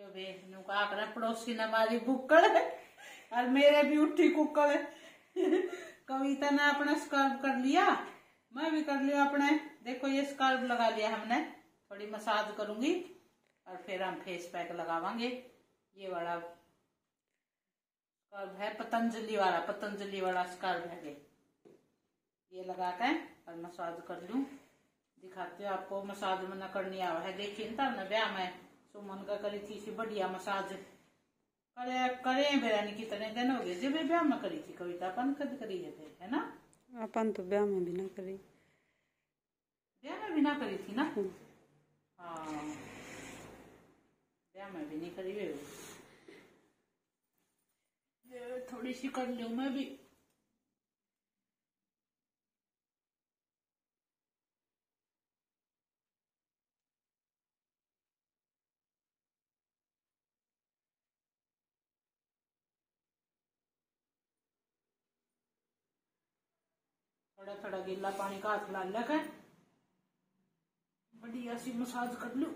पड़ोसी બે એનું और मेरे भी उठी कुकड़ कविता तो ने अपना स्कर्ब कर लिया मैं भी कर लिया अपने देखो ये स्कर्ब लगा लिया हमने थोड़ी मसाज करूंगी और फिर हम फेस पैक लगावांगे ये वाला स्कर्ब है पतंजलि वाला पतंजलि वाला स्कर्ब है ये ये लगा के और मसाज कर लू दिखाती हूँ आपको मसाज में न करनी आवा है देखिए ना तो ब्याह में तो मन का करी थी इसे बढ़िया मसाज करे करे बेरानी कितने दिन हो गए जब ब्याह में करी थी कविता अपन कद करी है फिर है ना अपन तो ब्याह में भी ना करी ब्याह में भी ना करी थी ना हाँ, हाँ। ब्याह में भी नहीं करी हुई थोड़ी सी कर लू मैं भी थोड़ा गीला पानी का हाथ लाल रखे बढ़िया सी मसाज कर लू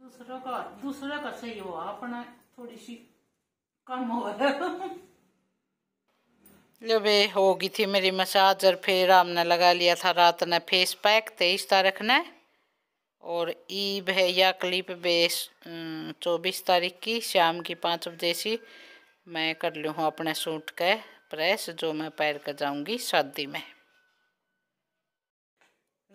दूसरा का दूसरा का सही हो अपना थोड़ी सी कम हो वे होगी थी मेरी मसाज और फिर हमने लगा लिया था रात ने फेस पैक तेईस तारीख ने और ईब है या क्लिप बेस चौबीस तारीख की शाम की पाँच बजे सी मैं कर लूँ हूँ अपने सूट के प्रेस जो मैं पैर कर जाऊँगी शादी में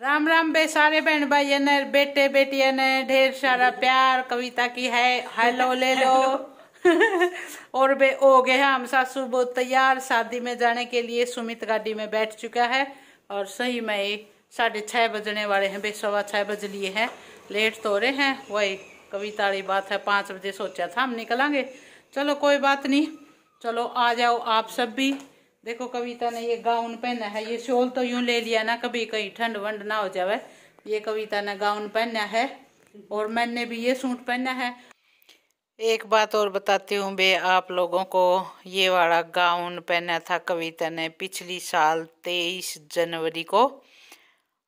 राम राम बे सारे बहन भाई ने बेटे बेटिया ने ढेर सारा प्यार कविता की है हेलो ले लो और बे हो गए हैं हम सासू बहुत तैयार शादी में जाने के लिए सुमित गाड़ी में बैठ चुका है और सही में ये साढ़े छः बजने वाले हैं बे सवा छः बज लिए हैं लेट तो रहे हैं वही कविता वाली बात है पाँच बजे सोचा था हम निकलेंगे चलो कोई बात नहीं चलो आ जाओ आप सब भी देखो कविता ने ये गाउन पहना है ये शोल तो यूं ले लिया ना कभी कहीं ठंड वंड ना हो जावे ये कविता ने गाउन पहना है और मैंने भी ये सूट पहना है एक बात और बताती हूँ बे आप लोगों को ये वाला गाउन पहना था कविता ने पिछली साल तेईस जनवरी को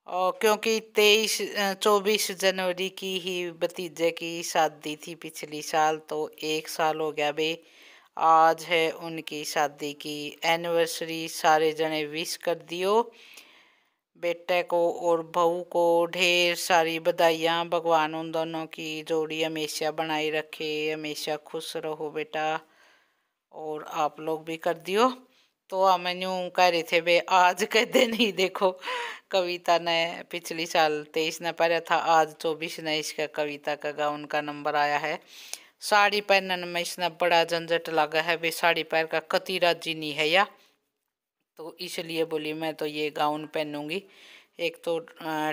और क्योंकि तेईस चौबीस जनवरी की ही भतीजे की शादी थी पिछली साल तो एक साल हो गया बे आज है उनकी शादी की एनिवर्सरी सारे जने विश कर दियो बेटे को और बहू को ढेर सारी बधाइयाँ भगवान उन दोनों की जोड़ी हमेशा बनाई रखे हमेशा खुश रहो बेटा और आप लोग भी कर दियो तो हम यूँ कह रहे थे भाई आज कहते नहीं देखो कविता ने पिछली साल तेईस ने पहरा था आज चौबीस ने इसका कविता का गाउन का नंबर आया है साड़ी पहनने में इसने बड़ा झंझट लगा है भाई साड़ी पहन का कति राजी नहीं है या तो इसलिए बोली मैं तो ये गाउन पहनूँगी एक तो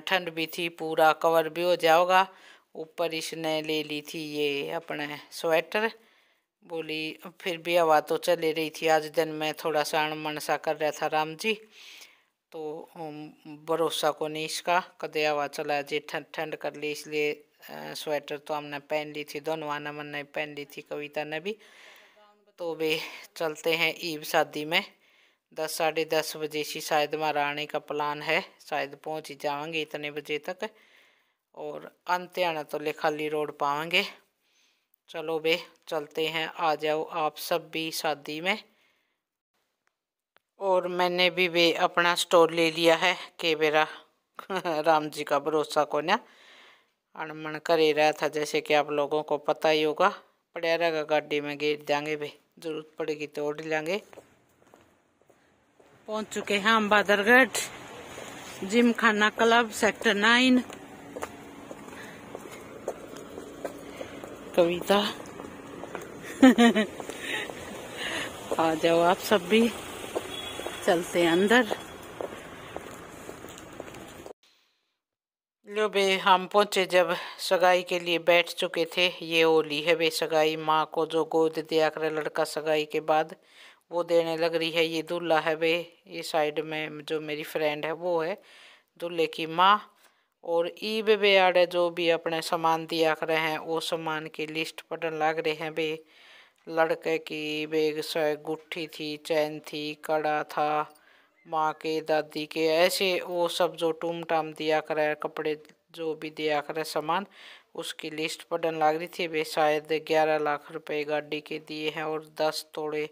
ठंड भी थी पूरा कवर भी हो जाओगा ऊपर इसने ले ली थी ये अपने स्वेटर बोली फिर भी हवा तो चली रही थी आज दिन में थोड़ा सा अणमन सा कर रहा था राम जी तो भरोसा को नहीं इसका कदे हवा चला जी ठंड ठंड कर ली इसलिए स्वेटर तो हमने पहन ली थी दोनों आना मन ने पहन ली थी कविता ने भी तो वे चलते हैं ईब शादी में दस साढ़े दस बजे से शायद हमारा आने का प्लान है शायद पहुँच ही जाएंगे इतने बजे तक और अंत्याना तो लेखाली रोड पाएंगे चलो बे चलते हैं आ जाओ आप सब भी शादी में और मैंने भी वे अपना स्टोर ले लिया है के मेरा राम जी का भरोसा को ना अनमन करे रहा था जैसे कि आप लोगों को पता ही होगा पड़ा रहेगा गाड़ी में गिर जाएंगे भाई जरूरत पड़ेगी तो ओढ़ लेंगे पहुंच चुके हैं हम Badargarh gymkhana club sector nine Kavita आ जाओ आप सब भी चलते हैं अंदर लो बे हम पहुंचे जब सगाई के लिए बैठ चुके थे ये ओली है बे सगाई माँ को जो गोद दिया करे लड़का सगाई के बाद वो देने लग रही है ये दूल्हा है वे ये साइड में जो मेरी फ्रेंड है वो है दूल्हे की माँ और ई बे बे आड़े जो भी अपने सामान दिया करे हैं वो सामान की लिस्ट पढ़ने लग रहे हैं वे लड़के की बेग से गुट्ठी थी चैन थी कड़ा था माँ के दादी के ऐसे वो सब जो टूम टाम दिया करे कपड़े जो भी दिया करे सामान उसकी लिस्ट पढ़ने लग रही थी वे शायद ग्यारह लाख रुपए गाड़ी के दिए हैं और दस तोड़े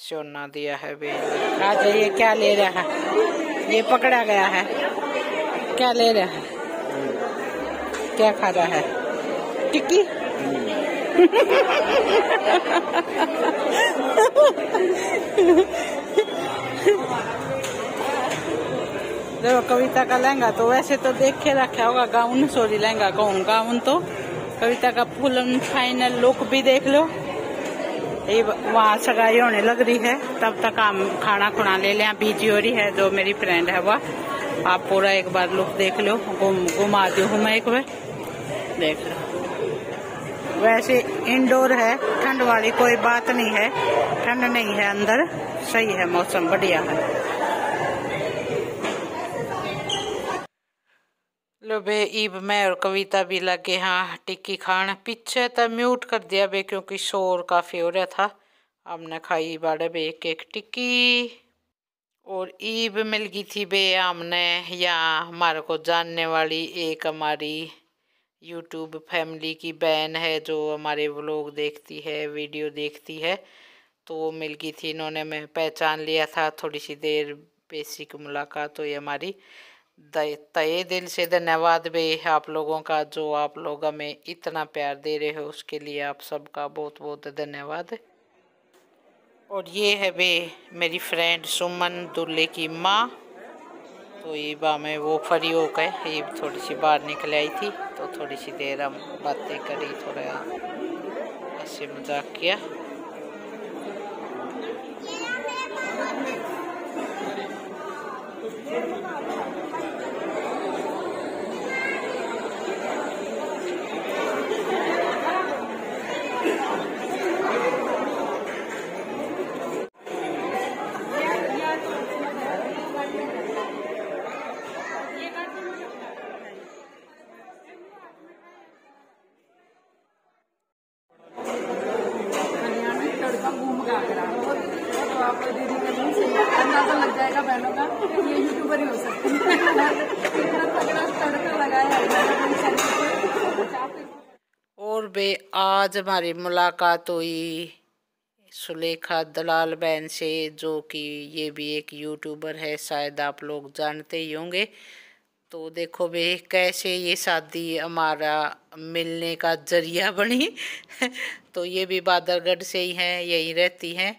सोना दिया है बहन आज ये क्या ले रहा है ये पकड़ा गया है क्या ले रहा है क्या खा रहा है टिक्की देखो कविता का लहंगा तो वैसे तो देख के रखा होगा gown sorry lehenga gown gown तो कविता का फुल फाइनल लुक भी देख लो वहाँ सगाई होने लग रही है तब तक हम खाना खुना ले लें बीजी हो रही है जो मेरी फ्रेंड है वह आप पूरा एक बार लुक देख लो घूम घुमाती हूँ मैं एक बार देख लो वैसे इंडोर है ठंड वाली कोई बात नहीं है ठंड नहीं है अंदर सही है मौसम बढ़िया है ਲੋ ईब ਈਬ और कविता ਕਵਿਤਾ भी लगे हाँ टिक्की खान पीछे तो म्यूट कर दिया बे क्योंकि शोर काफ़ी हो रहा था हमने खाई बाड़े बे एक एक टिक्की और ईब मिल गई थी बे हमने या हमारे को जानने वाली एक हमारी यूट्यूब फैमिली की बहन है जो हमारे व्लॉग देखती है वीडियो देखती है तो मिल गई थी इन्होंने मैं पहचान लिया था थोड़ी सी देर बेसिक मुलाकात हुई हमारी तय दिल से धन्यवाद भाई आप लोगों का जो आप लोग हमें इतना प्यार दे रहे हो उसके लिए आप सबका बहुत बहुत धन्यवाद और ये है बे मेरी फ्रेंड सुमन दुल्ले की माँ तो ईब हमें वो फरी हो गए ईब थोड़ी सी बाहर निकल आई थी तो थोड़ी सी देर हम बातें करी थोड़ा ऐसे मजाक किया यूट्यूबर ही हो और बे आज हमारी मुलाकात हुई सुलेखा दलाल बहन से जो कि ये भी एक यूट्यूबर है शायद आप लोग जानते ही होंगे तो देखो बे कैसे ये शादी हमारा मिलने का जरिया बनी तो ये भी बादरगढ़ से ही हैं यहीं रहती हैं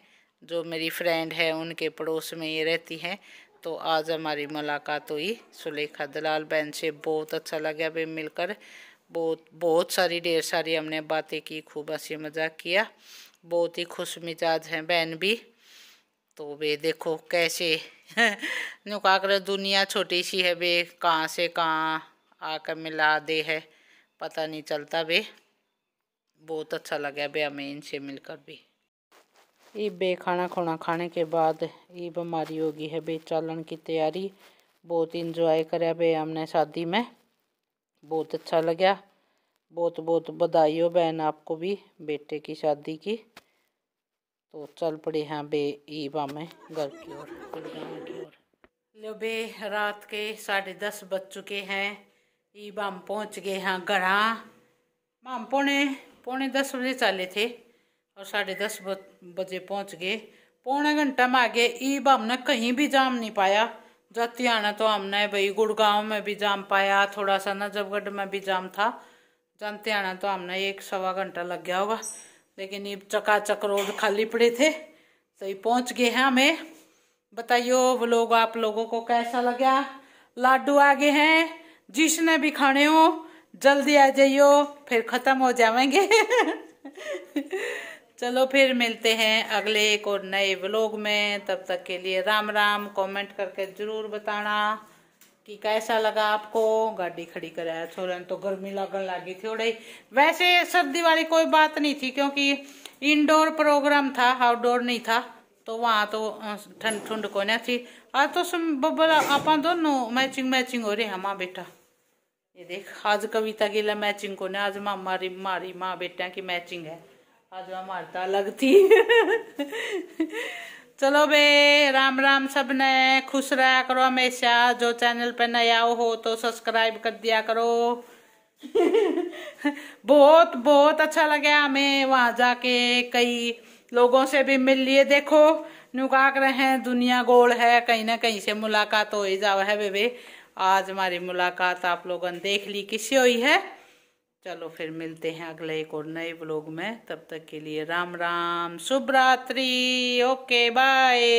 जो मेरी फ्रेंड है उनके पड़ोस में ये रहती हैं तो आज हमारी मुलाकात हुई सुलेखा दलाल बहन से बहुत अच्छा लगा भी मिलकर बहुत बहुत सारी ढेर सारी हमने बातें की खूब हंसी मजाक किया बहुत ही खुश मिजाज हैं बहन भी तो वे देखो कैसे नुका कर दुनिया छोटी सी है वे कहाँ से कहाँ आकर मिला दे है पता नहीं चलता वे बहुत अच्छा लगा बे हमें इनसे मिलकर भी बे खाना खुना खाने के बाद ये हो होगी है बे चालन की तैयारी बहुत इंजॉय कराया बे हमने शादी में बहुत अच्छा लगा बहुत बहुत बधाई हो बहन आपको भी बेटे की शादी की तो चल पड़े हैं बे ईबा में घर की ओर की ओर लो बे रात के साढ़े दस बज चुके हैं ईबा हम पहुँच गए हैं घर माम पौने पौने दस बजे चले थे और साढ़े दस बजे पहुंच गए पौने घंटा में आगे ई हमने कहीं भी जाम नहीं पाया जाती आना तो हमने भाई गुड़गांव में भी जाम पाया थोड़ा सा नजफगढ़ में भी जाम था जानते आना तो हमने एक सवा घंटा लग गया होगा लेकिन ये चकाचक रोड खाली पड़े थे सही तो पहुंच गए हैं हमें बताइयो वो लोग आप लोगों को कैसा लगा लाडू आ गए हैं जिसने भी खाने हो जल्दी आ जाइयो फिर ख़त्म हो जाएंगे चलो फिर मिलते हैं अगले एक और नए व्लॉग में तब तक के लिए राम राम कमेंट करके ज़रूर बताना कि कैसा लगा आपको गाड़ी खड़ी कराया छोरा तो गर्मी लगन लगी थी उड़ाई वैसे सर्दी वाली कोई बात नहीं थी क्योंकि इंडोर प्रोग्राम था आउटडोर नहीं था तो वहाँ तो ठंड ठुंड को ना थी आज तो बब्बल आप दोनों मैचिंग मैचिंग हो रही है माँ बेटा ये देख आज कविता गिला मैचिंग को ना आज माँ मारी मारी माँ बेटा की मैचिंग है आज हमारी अलग थी चलो बे राम राम सब ने खुश रहा करो हमेशा जो चैनल पे नया हो तो सब्सक्राइब कर दिया करो बहुत बहुत अच्छा लगे हमें वहाँ जाके कई लोगों से भी मिल लिए देखो नुकाक रहे हैं दुनिया गोल है कहीं ना कहीं से मुलाकात हो ही जाओ है बेबे आज हमारी मुलाकात आप लोगों ने देख ली किससे हुई है चलो फिर मिलते हैं अगले एक और नए ब्लॉग में तब तक के लिए राम राम शुभ रात्रि ओके बाय